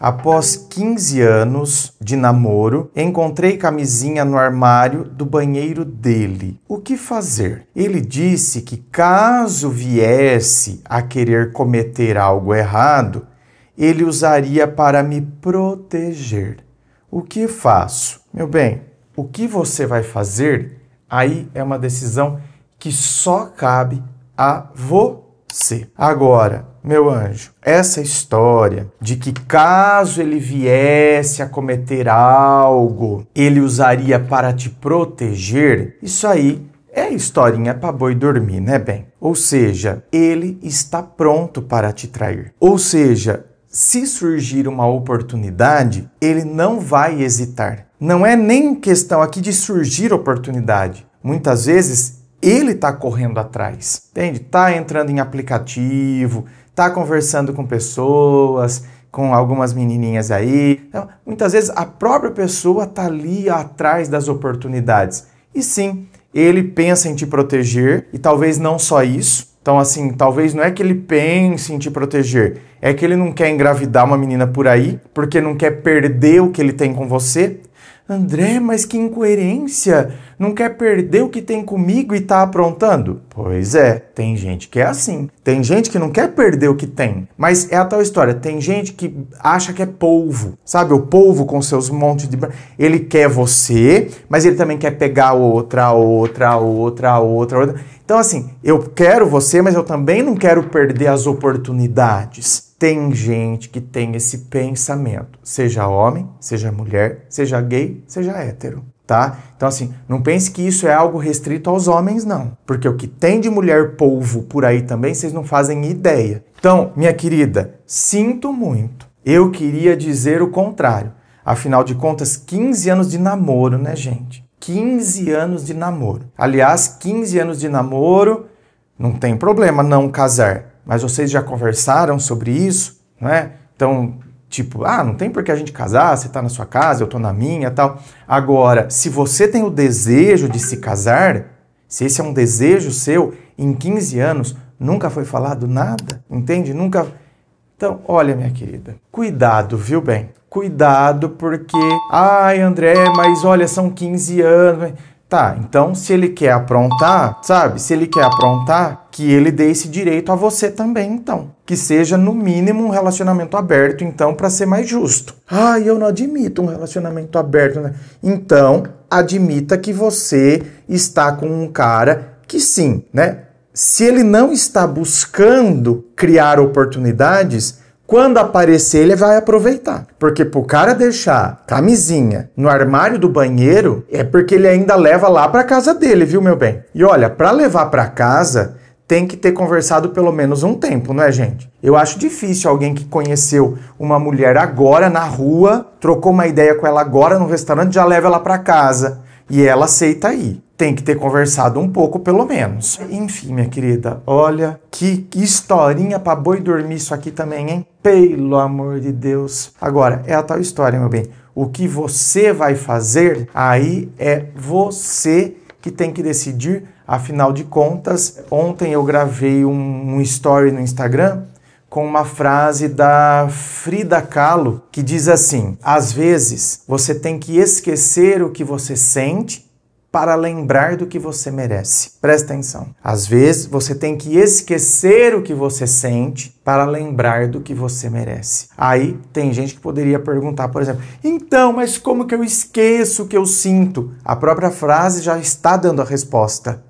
Após 15 anos de namoro, encontrei camisinha no armário do banheiro dele. O que fazer? Ele disse que caso viesse a querer cometer algo errado, ele usaria para me proteger. O que faço? Meu bem, o que você vai fazer aí é uma decisão que só cabe a você. Agora, meu anjo, essa história de que caso ele viesse a cometer algo, ele usaria para te proteger, isso aí é historinha para boi dormir, né, bem? Ou seja, ele está pronto para te trair. Ou seja, se surgir uma oportunidade, ele não vai hesitar. Não é nem questão aqui de surgir oportunidade. Muitas vezes ele está correndo atrás, entende? Está entrando em aplicativo, tá conversando com pessoas, com algumas menininhas aí. Então, muitas vezes a própria pessoa tá ali atrás das oportunidades. E sim, ele pensa em te proteger e talvez não só isso. Então, assim, talvez não é que ele pense em te proteger, é que ele não quer engravidar uma menina por aí, porque não quer perder o que ele tem com você. André, mas que incoerência! Não quer perder o que tem comigo e tá aprontando? Pois é, tem gente que é assim. Tem gente que não quer perder o que tem. Mas é a tal história. Tem gente que acha que é polvo. Sabe, o polvo com seus montes de. Ele quer você, mas ele também quer pegar outra, outra, outra, outra, outra. Então, assim, eu quero você, mas eu também não quero perder as oportunidades. Tem gente que tem esse pensamento, seja homem, seja mulher, seja gay, seja hétero tá? Então, assim, não pense que isso é algo restrito aos homens, não. Porque o que tem de mulher polvo por aí também, vocês não fazem ideia. Então, minha querida, sinto muito. Eu queria dizer o contrário. Afinal de contas, 15 anos de namoro, né, gente? 15 anos de namoro. Aliás, 15 anos de namoro, não tem problema não casar. Mas vocês já conversaram sobre isso, não é? Então, Tipo, ah, não tem por que a gente casar, você tá na sua casa, eu tô na minha tal. Agora, se você tem o desejo de se casar, se esse é um desejo seu, em 15 anos nunca foi falado nada, entende? Nunca. Então, olha, minha querida, cuidado, viu bem? Cuidado porque, ai, André, mas olha, são 15 anos. Tá, então se ele quer aprontar, sabe? Se ele quer aprontar, que ele dê esse direito a você também, então. Que seja no mínimo um relacionamento aberto, então, para ser mais justo. Ah, eu não admito um relacionamento aberto, né? Então, admita que você está com um cara que sim, né? Se ele não está buscando criar oportunidades, quando aparecer, ele vai aproveitar. Porque pro cara deixar camisinha no armário do banheiro, é porque ele ainda leva lá pra casa dele, viu, meu bem? E olha, para levar pra casa, tem que ter conversado pelo menos um tempo, não é, gente? Eu acho difícil alguém que conheceu uma mulher agora na rua, trocou uma ideia com ela agora no restaurante, já leva ela para casa. E ela aceita aí? Tem que ter conversado um pouco, pelo menos. Enfim, minha querida, olha que historinha pra boi dormir isso aqui também, hein? Pelo amor de Deus. Agora, é a tal história, meu bem. O que você vai fazer, aí é você que tem que decidir. Afinal de contas, ontem eu gravei um, um story no Instagram com uma frase da Frida Kahlo que diz assim: às vezes você tem que esquecer o que você sente para lembrar do que você merece. Presta atenção. Às vezes você tem que esquecer o que você sente para lembrar do que você merece. Aí tem gente que poderia perguntar, por exemplo, então, mas como que eu esqueço o que eu sinto? A própria frase já está dando a resposta.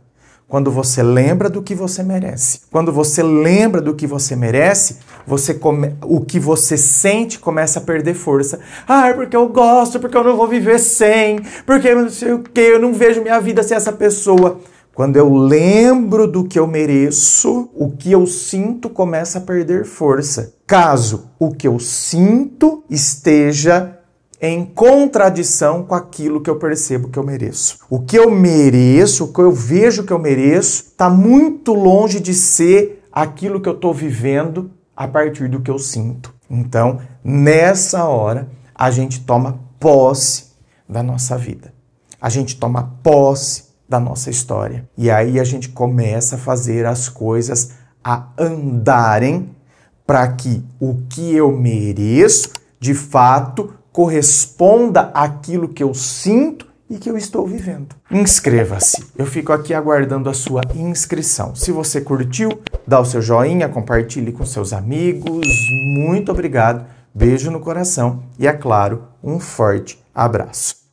Quando você lembra do que você merece. Quando você lembra do que você merece, você come... o que você sente começa a perder força. Ah, é porque eu gosto, porque eu não vou viver sem, porque eu não sei o que, eu não vejo minha vida sem essa pessoa. Quando eu lembro do que eu mereço, o que eu sinto começa a perder força. Caso o que eu sinto esteja em contradição com aquilo que eu percebo que eu mereço. O que eu mereço, o que eu vejo que eu mereço, está muito longe de ser aquilo que eu estou vivendo a partir do que eu sinto. Então, nessa hora, a gente toma posse da nossa vida. A gente toma posse da nossa história. E aí a gente começa a fazer as coisas a andarem para que o que eu mereço, de fato, corresponda àquilo que eu sinto e que eu estou vivendo. Inscreva-se. Eu fico aqui aguardando a sua inscrição. Se você curtiu, dá o seu joinha, compartilhe com seus amigos. Muito obrigado. Beijo no coração e, é claro, um forte abraço.